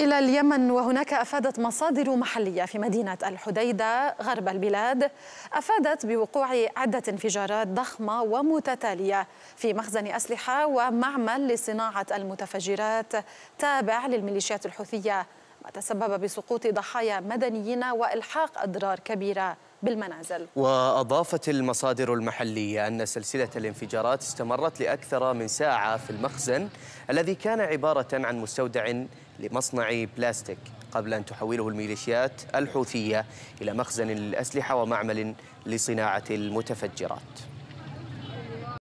إلى اليمن وهناك أفادت مصادر محلية في مدينة الحديدة غرب البلاد أفادت بوقوع عدة انفجارات ضخمة ومتتالية في مخزن أسلحة ومعمل لصناعة المتفجرات تابع للميليشيات الحوثية ما تسبب بسقوط ضحايا مدنيين والحاق اضرار كبيره بالمنازل وأضافت المصادر المحلية أن سلسلة الانفجارات استمرت لأكثر من ساعة في المخزن الذي كان عبارة عن مستودع لمصنع بلاستيك قبل أن تحوله الميليشيات الحوثية إلى مخزن للأسلحة ومعمل لصناعة المتفجرات